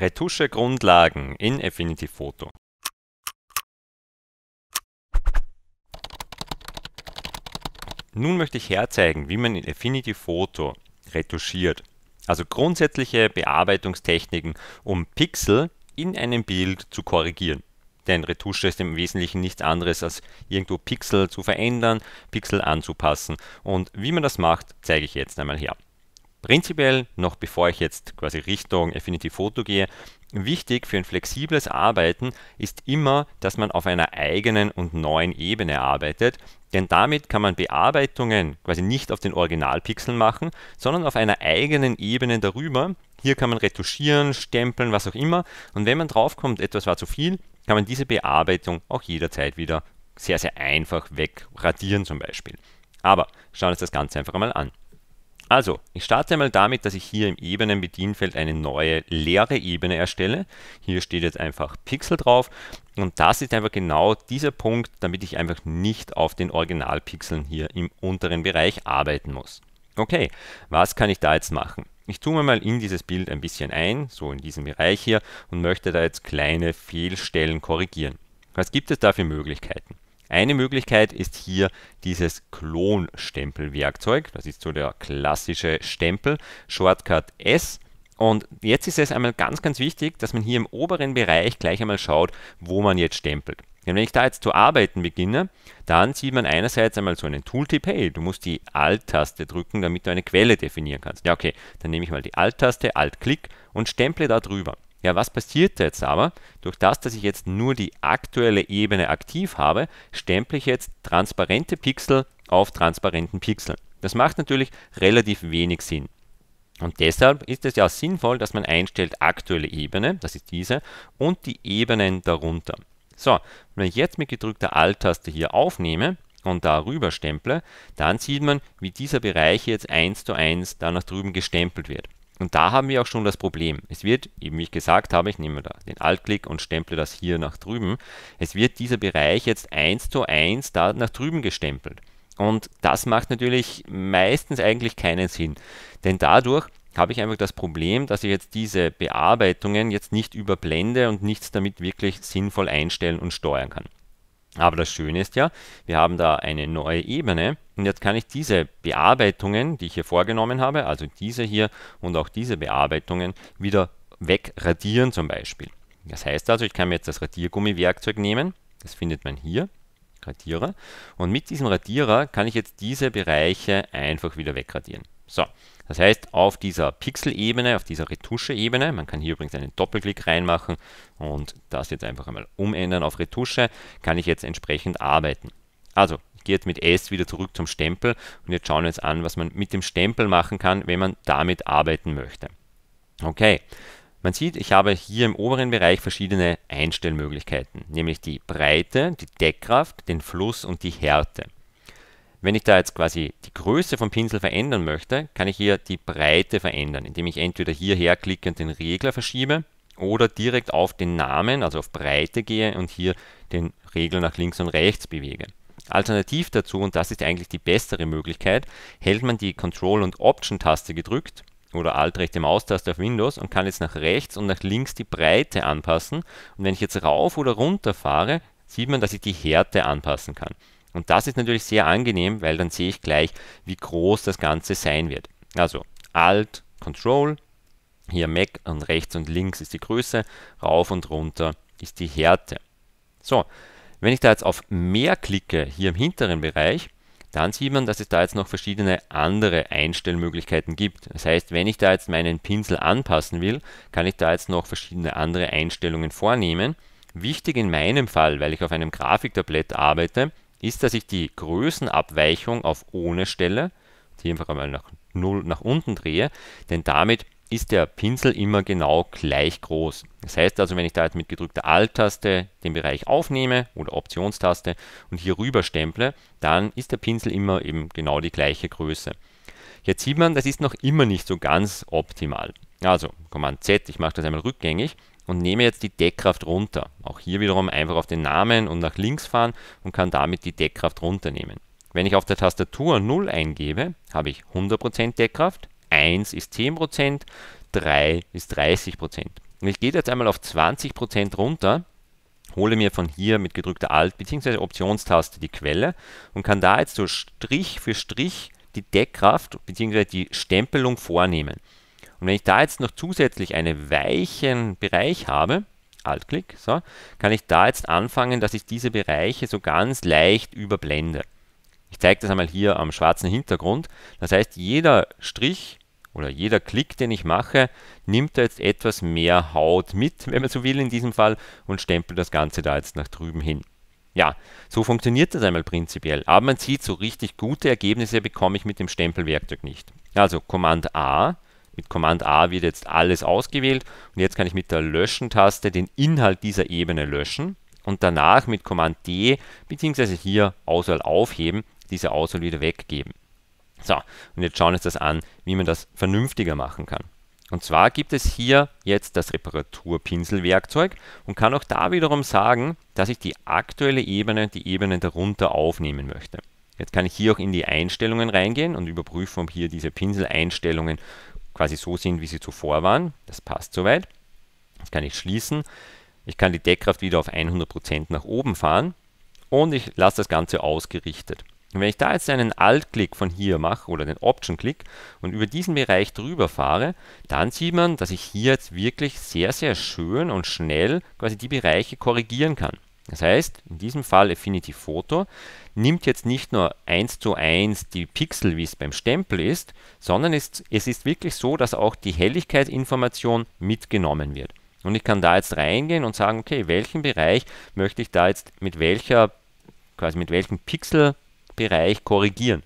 Retusche-Grundlagen in Affinity Photo. Nun möchte ich herzeigen, wie man in Affinity Photo retuschiert, also grundsätzliche Bearbeitungstechniken, um Pixel in einem Bild zu korrigieren. Denn Retusche ist im Wesentlichen nichts anderes, als irgendwo Pixel zu verändern, Pixel anzupassen. Und wie man das macht, zeige ich jetzt einmal her. Prinzipiell, noch bevor ich jetzt quasi Richtung Affinity Photo gehe, wichtig für ein flexibles Arbeiten ist immer, dass man auf einer eigenen und neuen Ebene arbeitet, denn damit kann man Bearbeitungen quasi nicht auf den Originalpixeln machen, sondern auf einer eigenen Ebene darüber. Hier kann man retuschieren, stempeln, was auch immer. Und wenn man draufkommt, etwas war zu viel, kann man diese Bearbeitung auch jederzeit wieder sehr, sehr einfach wegradieren zum Beispiel. Aber schauen wir uns das Ganze einfach einmal an. Also, ich starte einmal damit, dass ich hier im Ebenenbedienfeld eine neue leere Ebene erstelle. Hier steht jetzt einfach Pixel drauf und das ist einfach genau dieser Punkt, damit ich einfach nicht auf den Originalpixeln hier im unteren Bereich arbeiten muss. Okay, was kann ich da jetzt machen? Ich tue mir mal in dieses Bild ein bisschen ein, so in diesem Bereich hier und möchte da jetzt kleine Fehlstellen korrigieren. Was gibt es da für Möglichkeiten? Eine Möglichkeit ist hier dieses Klonstempelwerkzeug. Das ist so der klassische Stempel, Shortcut S. Und jetzt ist es einmal ganz, ganz wichtig, dass man hier im oberen Bereich gleich einmal schaut, wo man jetzt stempelt. Denn wenn ich da jetzt zu arbeiten beginne, dann sieht man einerseits einmal so einen Tooltip, hey, du musst die Alt-Taste drücken, damit du eine Quelle definieren kannst. Ja, okay, dann nehme ich mal die Alt-Taste, Alt-Klick und stemple da drüber. Ja, was passiert jetzt aber? Durch das, dass ich jetzt nur die aktuelle Ebene aktiv habe, stemple ich jetzt transparente Pixel auf transparenten Pixel. Das macht natürlich relativ wenig Sinn. Und deshalb ist es ja sinnvoll, dass man einstellt aktuelle Ebene, das ist diese, und die Ebenen darunter. So, wenn ich jetzt mit gedrückter Alt-Taste hier aufnehme und darüber stemple, dann sieht man, wie dieser Bereich jetzt eins zu eins da nach drüben gestempelt wird. Und da haben wir auch schon das Problem. Es wird, eben wie ich gesagt habe, ich nehme da den Altklick und stemple das hier nach drüben. Es wird dieser Bereich jetzt 1 zu 1 da nach drüben gestempelt. Und das macht natürlich meistens eigentlich keinen Sinn. Denn dadurch habe ich einfach das Problem, dass ich jetzt diese Bearbeitungen jetzt nicht überblende und nichts damit wirklich sinnvoll einstellen und steuern kann. Aber das Schöne ist ja, wir haben da eine neue Ebene und jetzt kann ich diese Bearbeitungen, die ich hier vorgenommen habe, also diese hier und auch diese Bearbeitungen, wieder wegradieren zum Beispiel. Das heißt also, ich kann mir jetzt das Radiergummi-Werkzeug nehmen, das findet man hier, Radierer, und mit diesem Radierer kann ich jetzt diese Bereiche einfach wieder wegradieren. So, das heißt, auf dieser Pixel-Ebene, auf dieser Retusche-Ebene, man kann hier übrigens einen Doppelklick reinmachen und das jetzt einfach einmal umändern auf Retusche, kann ich jetzt entsprechend arbeiten. Also, ich gehe jetzt mit S wieder zurück zum Stempel und jetzt schauen wir uns an, was man mit dem Stempel machen kann, wenn man damit arbeiten möchte. Okay, man sieht, ich habe hier im oberen Bereich verschiedene Einstellmöglichkeiten, nämlich die Breite, die Deckkraft, den Fluss und die Härte. Wenn ich da jetzt quasi die Größe vom Pinsel verändern möchte, kann ich hier die Breite verändern, indem ich entweder hierher klicke und den Regler verschiebe oder direkt auf den Namen, also auf Breite gehe und hier den Regler nach links und rechts bewege. Alternativ dazu, und das ist eigentlich die bessere Möglichkeit, hält man die Control- und Option-Taste gedrückt oder alt rechte Maustaste auf Windows und kann jetzt nach rechts und nach links die Breite anpassen. Und wenn ich jetzt rauf oder runter fahre, sieht man, dass ich die Härte anpassen kann. Und das ist natürlich sehr angenehm, weil dann sehe ich gleich, wie groß das Ganze sein wird. Also Alt, Control, hier Mac und rechts und links ist die Größe, rauf und runter ist die Härte. So, wenn ich da jetzt auf mehr klicke, hier im hinteren Bereich, dann sieht man, dass es da jetzt noch verschiedene andere Einstellmöglichkeiten gibt. Das heißt, wenn ich da jetzt meinen Pinsel anpassen will, kann ich da jetzt noch verschiedene andere Einstellungen vornehmen. Wichtig in meinem Fall, weil ich auf einem Grafiktablett arbeite, ist, dass ich die Größenabweichung auf ohne stelle, die einfach einmal nach 0 nach unten drehe, denn damit ist der Pinsel immer genau gleich groß. Das heißt also, wenn ich da jetzt mit gedrückter Alt-Taste den Bereich aufnehme oder Optionstaste und hier rüber stemple, dann ist der Pinsel immer eben genau die gleiche Größe. Jetzt sieht man, das ist noch immer nicht so ganz optimal. Also Command Z, ich mache das einmal rückgängig und nehme jetzt die Deckkraft runter. Auch hier wiederum einfach auf den Namen und nach links fahren und kann damit die Deckkraft runternehmen. Wenn ich auf der Tastatur 0 eingebe, habe ich 100% Deckkraft, 1 ist 10%, 3 ist 30%. Und ich gehe jetzt einmal auf 20% runter, hole mir von hier mit gedrückter Alt- bzw. Optionstaste die Quelle und kann da jetzt so Strich für Strich die Deckkraft bzw. die Stempelung vornehmen. Und wenn ich da jetzt noch zusätzlich einen weichen Bereich habe, Altklick, so, kann ich da jetzt anfangen, dass ich diese Bereiche so ganz leicht überblende. Ich zeige das einmal hier am schwarzen Hintergrund. Das heißt, jeder Strich oder jeder Klick, den ich mache, nimmt da jetzt etwas mehr Haut mit, wenn man so will in diesem Fall, und stempelt das Ganze da jetzt nach drüben hin. Ja, so funktioniert das einmal prinzipiell. Aber man sieht, so richtig gute Ergebnisse bekomme ich mit dem Stempelwerkzeug nicht. Also Command A mit Command A wird jetzt alles ausgewählt und jetzt kann ich mit der Löschen-Taste den Inhalt dieser Ebene löschen und danach mit Command D bzw. hier Auswahl aufheben, diese Auswahl wieder weggeben. So, und jetzt schauen wir uns das an, wie man das vernünftiger machen kann. Und zwar gibt es hier jetzt das Reparaturpinselwerkzeug und kann auch da wiederum sagen, dass ich die aktuelle Ebene, die Ebene darunter aufnehmen möchte. Jetzt kann ich hier auch in die Einstellungen reingehen und überprüfen, ob hier diese Pinseleinstellungen quasi so sind, wie sie zuvor waren. Das passt soweit. Jetzt kann ich schließen. Ich kann die Deckkraft wieder auf 100% nach oben fahren und ich lasse das Ganze ausgerichtet. Und wenn ich da jetzt einen Alt-Klick von hier mache oder den Option-Klick und über diesen Bereich drüber fahre, dann sieht man, dass ich hier jetzt wirklich sehr, sehr schön und schnell quasi die Bereiche korrigieren kann. Das heißt, in diesem Fall Affinity Photo nimmt jetzt nicht nur 1 zu 1 die Pixel, wie es beim Stempel ist, sondern ist, es ist wirklich so, dass auch die Helligkeitsinformation mitgenommen wird. Und ich kann da jetzt reingehen und sagen, okay, welchen Bereich möchte ich da jetzt mit welcher, quasi mit welchem Pixelbereich korrigieren.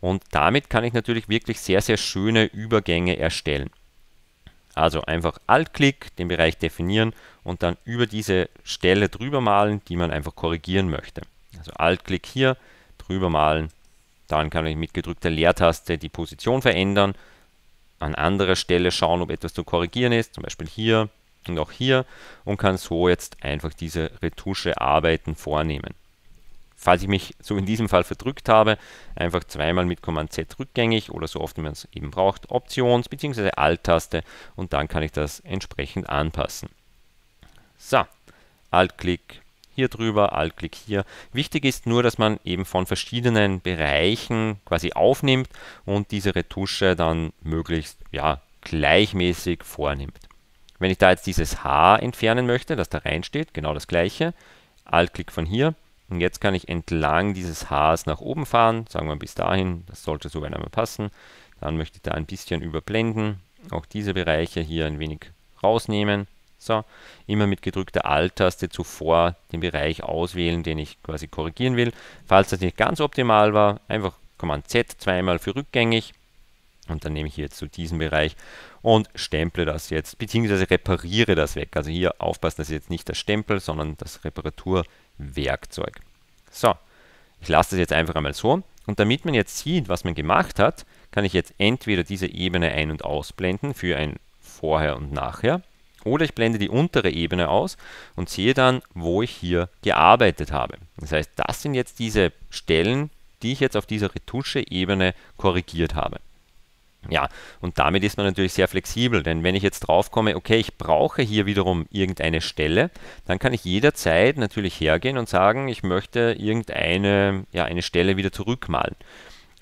Und damit kann ich natürlich wirklich sehr, sehr schöne Übergänge erstellen. Also einfach Alt-Klick, den Bereich definieren und dann über diese Stelle drüber malen, die man einfach korrigieren möchte. Also Alt-Klick hier, drüber malen, dann kann ich mit gedrückter Leertaste die Position verändern, an anderer Stelle schauen, ob etwas zu korrigieren ist, zum Beispiel hier und auch hier und kann so jetzt einfach diese Retusche-Arbeiten vornehmen falls ich mich so in diesem Fall verdrückt habe, einfach zweimal mit Command Z rückgängig oder so oft wie man es eben braucht, Options- bzw. Alt-Taste und dann kann ich das entsprechend anpassen. So, Alt-Klick hier drüber, Alt-Klick hier. Wichtig ist nur, dass man eben von verschiedenen Bereichen quasi aufnimmt und diese Retusche dann möglichst ja, gleichmäßig vornimmt. Wenn ich da jetzt dieses H entfernen möchte, das da reinsteht, genau das gleiche, Alt-Klick von hier, und jetzt kann ich entlang dieses Hs nach oben fahren, sagen wir bis dahin, das sollte so einmal passen. Dann möchte ich da ein bisschen überblenden, auch diese Bereiche hier ein wenig rausnehmen. So, immer mit gedrückter Alt-Taste zuvor den Bereich auswählen, den ich quasi korrigieren will. Falls das nicht ganz optimal war, einfach Command Z zweimal für rückgängig und dann nehme ich jetzt zu so diesem Bereich und stemple das jetzt, beziehungsweise repariere das weg. Also hier aufpassen, dass jetzt nicht der Stempel, sondern das Reparatur Werkzeug. So, ich lasse das jetzt einfach einmal so. Und damit man jetzt sieht, was man gemacht hat, kann ich jetzt entweder diese Ebene ein- und ausblenden für ein Vorher und Nachher. Oder ich blende die untere Ebene aus und sehe dann, wo ich hier gearbeitet habe. Das heißt, das sind jetzt diese Stellen, die ich jetzt auf dieser Retusche-Ebene korrigiert habe. Ja, und damit ist man natürlich sehr flexibel, denn wenn ich jetzt draufkomme, okay, ich brauche hier wiederum irgendeine Stelle, dann kann ich jederzeit natürlich hergehen und sagen, ich möchte irgendeine ja, eine Stelle wieder zurückmalen,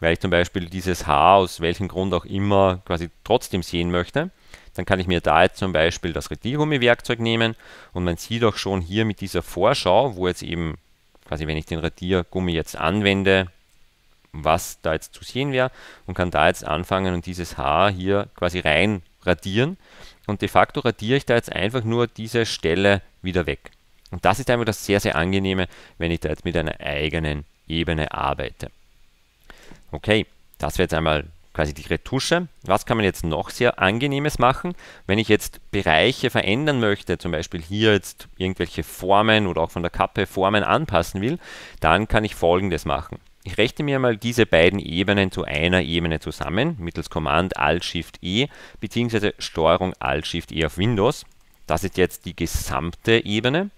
weil ich zum Beispiel dieses Haar aus welchem Grund auch immer quasi trotzdem sehen möchte. Dann kann ich mir da jetzt zum Beispiel das Radiergummi-Werkzeug nehmen und man sieht auch schon hier mit dieser Vorschau, wo jetzt eben quasi wenn ich den Radiergummi jetzt anwende, was da jetzt zu sehen wäre und kann da jetzt anfangen und dieses Haar hier quasi rein radieren. Und de facto radiere ich da jetzt einfach nur diese Stelle wieder weg. Und das ist einfach das sehr, sehr angenehme, wenn ich da jetzt mit einer eigenen Ebene arbeite. Okay, das wäre jetzt einmal quasi die Retusche. Was kann man jetzt noch sehr angenehmes machen? Wenn ich jetzt Bereiche verändern möchte, zum Beispiel hier jetzt irgendwelche Formen oder auch von der Kappe Formen anpassen will, dann kann ich folgendes machen. Ich rechne mir mal diese beiden Ebenen zu einer Ebene zusammen, mittels Command Alt-Shift-E bzw. Steuerung Alt-Shift-E auf Windows. Das ist jetzt die gesamte Ebene.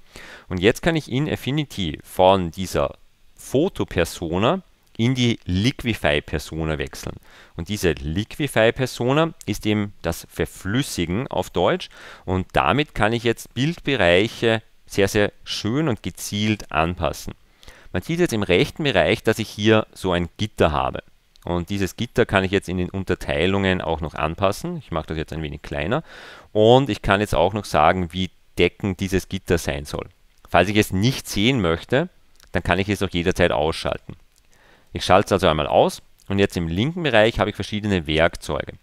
Und jetzt kann ich in Affinity von dieser Foto-Persona in die Liquify-Persona wechseln. Und diese Liquify-Persona ist eben das Verflüssigen auf Deutsch. Und damit kann ich jetzt Bildbereiche sehr, sehr schön und gezielt anpassen. Man sieht jetzt im rechten Bereich, dass ich hier so ein Gitter habe. Und dieses Gitter kann ich jetzt in den Unterteilungen auch noch anpassen. Ich mache das jetzt ein wenig kleiner. Und ich kann jetzt auch noch sagen, wie deckend dieses Gitter sein soll. Falls ich es nicht sehen möchte, dann kann ich es auch jederzeit ausschalten. Ich schalte es also einmal aus und jetzt im linken Bereich habe ich verschiedene Werkzeuge.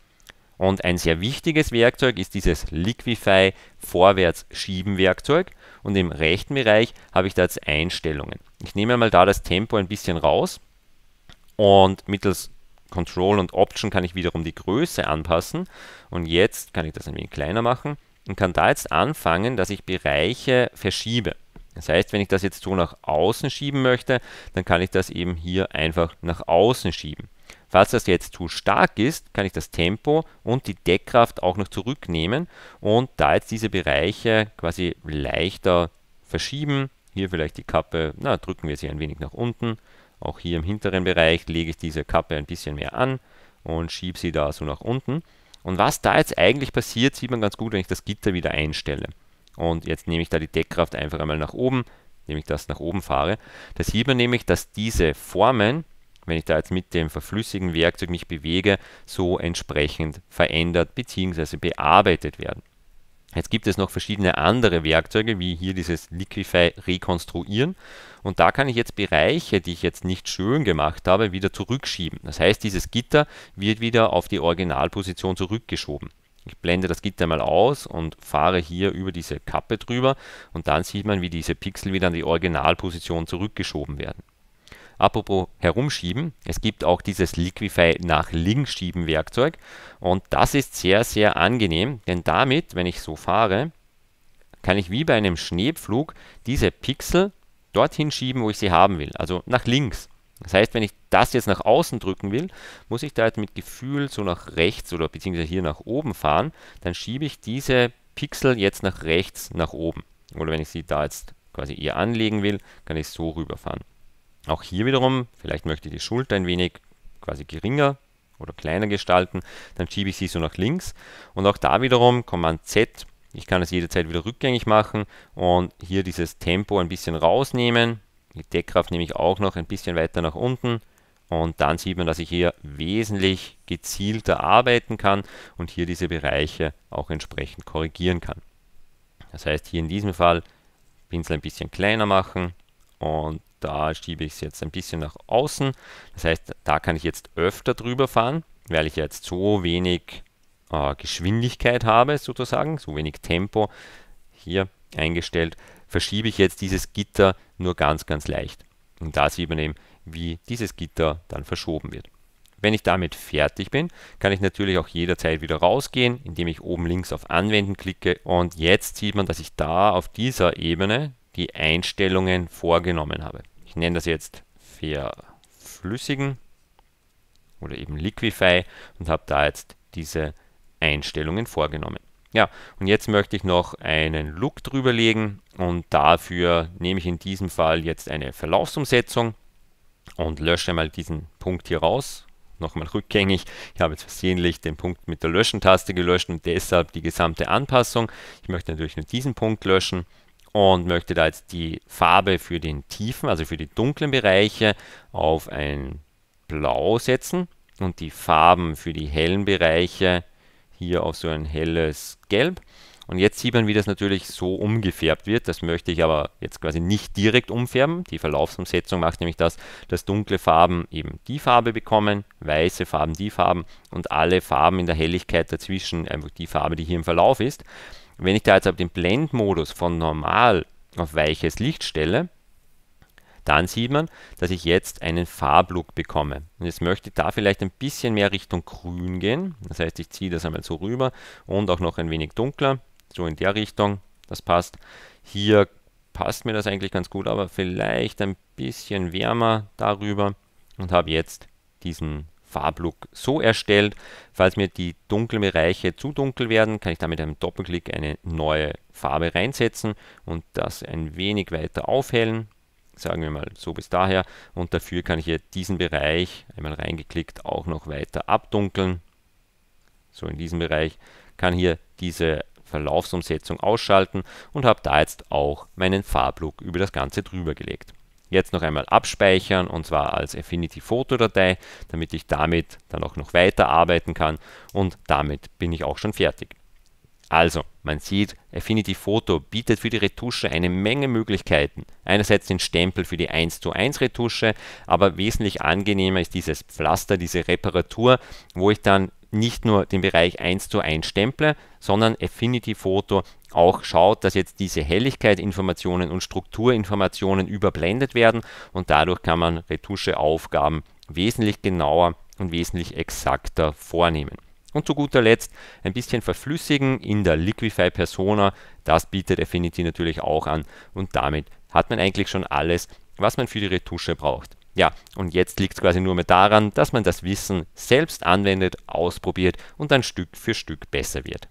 Und ein sehr wichtiges Werkzeug ist dieses Liquify Vorwärts Schieben Werkzeug und im rechten Bereich habe ich da jetzt Einstellungen. Ich nehme mal da das Tempo ein bisschen raus und mittels Control und Option kann ich wiederum die Größe anpassen und jetzt kann ich das ein wenig kleiner machen und kann da jetzt anfangen, dass ich Bereiche verschiebe. Das heißt, wenn ich das jetzt so nach außen schieben möchte, dann kann ich das eben hier einfach nach außen schieben. Falls das jetzt zu stark ist, kann ich das Tempo und die Deckkraft auch noch zurücknehmen und da jetzt diese Bereiche quasi leichter verschieben, hier vielleicht die Kappe, na, drücken wir sie ein wenig nach unten. Auch hier im hinteren Bereich lege ich diese Kappe ein bisschen mehr an und schiebe sie da so nach unten. Und was da jetzt eigentlich passiert, sieht man ganz gut, wenn ich das Gitter wieder einstelle. Und jetzt nehme ich da die Deckkraft einfach einmal nach oben, indem ich das nach oben fahre. Da sieht man nämlich, dass diese Formen, wenn ich da jetzt mit dem verflüssigen Werkzeug mich bewege, so entsprechend verändert bzw. bearbeitet werden. Jetzt gibt es noch verschiedene andere Werkzeuge, wie hier dieses Liquify rekonstruieren. Und da kann ich jetzt Bereiche, die ich jetzt nicht schön gemacht habe, wieder zurückschieben. Das heißt, dieses Gitter wird wieder auf die Originalposition zurückgeschoben. Ich blende das Gitter mal aus und fahre hier über diese Kappe drüber und dann sieht man, wie diese Pixel wieder an die Originalposition zurückgeschoben werden. Apropos herumschieben, es gibt auch dieses Liquify nach links schieben Werkzeug und das ist sehr, sehr angenehm, denn damit, wenn ich so fahre, kann ich wie bei einem Schneepflug diese Pixel dorthin schieben, wo ich sie haben will, also nach links. Das heißt, wenn ich das jetzt nach außen drücken will, muss ich da jetzt halt mit Gefühl so nach rechts oder beziehungsweise hier nach oben fahren, dann schiebe ich diese Pixel jetzt nach rechts, nach oben. Oder wenn ich sie da jetzt quasi eher anlegen will, kann ich so rüberfahren. Auch hier wiederum, vielleicht möchte ich die Schulter ein wenig quasi geringer oder kleiner gestalten, dann schiebe ich sie so nach links und auch da wiederum Command Z, ich kann es jederzeit wieder rückgängig machen und hier dieses Tempo ein bisschen rausnehmen, die Deckkraft nehme ich auch noch ein bisschen weiter nach unten und dann sieht man, dass ich hier wesentlich gezielter arbeiten kann und hier diese Bereiche auch entsprechend korrigieren kann. Das heißt, hier in diesem Fall Pinsel ein bisschen kleiner machen und da schiebe ich es jetzt ein bisschen nach außen. Das heißt, da kann ich jetzt öfter drüber fahren, weil ich jetzt so wenig äh, Geschwindigkeit habe, sozusagen, so wenig Tempo hier eingestellt, verschiebe ich jetzt dieses Gitter nur ganz, ganz leicht. Und da sieht man eben, wie dieses Gitter dann verschoben wird. Wenn ich damit fertig bin, kann ich natürlich auch jederzeit wieder rausgehen, indem ich oben links auf Anwenden klicke und jetzt sieht man, dass ich da auf dieser Ebene, die Einstellungen vorgenommen habe. Ich nenne das jetzt verflüssigen oder eben Liquify und habe da jetzt diese Einstellungen vorgenommen. Ja, und jetzt möchte ich noch einen Look drüber legen und dafür nehme ich in diesem Fall jetzt eine Verlaufsumsetzung und lösche mal diesen Punkt hier raus. Nochmal rückgängig. Ich habe jetzt versehentlich den Punkt mit der Löschen-Taste gelöscht und deshalb die gesamte Anpassung. Ich möchte natürlich nur diesen Punkt löschen und möchte da jetzt die Farbe für den tiefen, also für die dunklen Bereiche auf ein Blau setzen und die Farben für die hellen Bereiche hier auf so ein helles Gelb. Und jetzt sieht man, wie das natürlich so umgefärbt wird. Das möchte ich aber jetzt quasi nicht direkt umfärben. Die Verlaufsumsetzung macht nämlich das, dass dunkle Farben eben die Farbe bekommen, weiße Farben die Farben und alle Farben in der Helligkeit dazwischen einfach die Farbe, die hier im Verlauf ist. Wenn ich da jetzt aber den Blendmodus von normal auf weiches Licht stelle, dann sieht man, dass ich jetzt einen Farblook bekomme. Und jetzt möchte ich da vielleicht ein bisschen mehr Richtung grün gehen. Das heißt, ich ziehe das einmal so rüber und auch noch ein wenig dunkler, so in der Richtung. Das passt. Hier passt mir das eigentlich ganz gut, aber vielleicht ein bisschen wärmer darüber und habe jetzt diesen Farblook so erstellt. Falls mir die dunklen Bereiche zu dunkel werden, kann ich da mit einem Doppelklick eine neue Farbe reinsetzen und das ein wenig weiter aufhellen. Sagen wir mal so bis daher. Und dafür kann ich hier diesen Bereich, einmal reingeklickt, auch noch weiter abdunkeln. So in diesem Bereich kann hier diese Verlaufsumsetzung ausschalten und habe da jetzt auch meinen Farblook über das Ganze drüber gelegt jetzt noch einmal abspeichern und zwar als Affinity Photo Datei, damit ich damit dann auch noch weiter arbeiten kann und damit bin ich auch schon fertig. Also, man sieht, Affinity Photo bietet für die Retusche eine Menge Möglichkeiten. Einerseits den Stempel für die 1 zu 1 Retusche, aber wesentlich angenehmer ist dieses Pflaster, diese Reparatur, wo ich dann nicht nur den Bereich 1 zu 1 stemple, sondern Affinity Photo auch schaut, dass jetzt diese Helligkeit-Informationen und Strukturinformationen überblendet werden und dadurch kann man Retuscheaufgaben wesentlich genauer und wesentlich exakter vornehmen. Und zu guter Letzt ein bisschen verflüssigen in der Liquify Persona, das bietet Affinity natürlich auch an und damit hat man eigentlich schon alles, was man für die Retusche braucht. Ja, und jetzt liegt es quasi nur mehr daran, dass man das Wissen selbst anwendet, ausprobiert und dann Stück für Stück besser wird.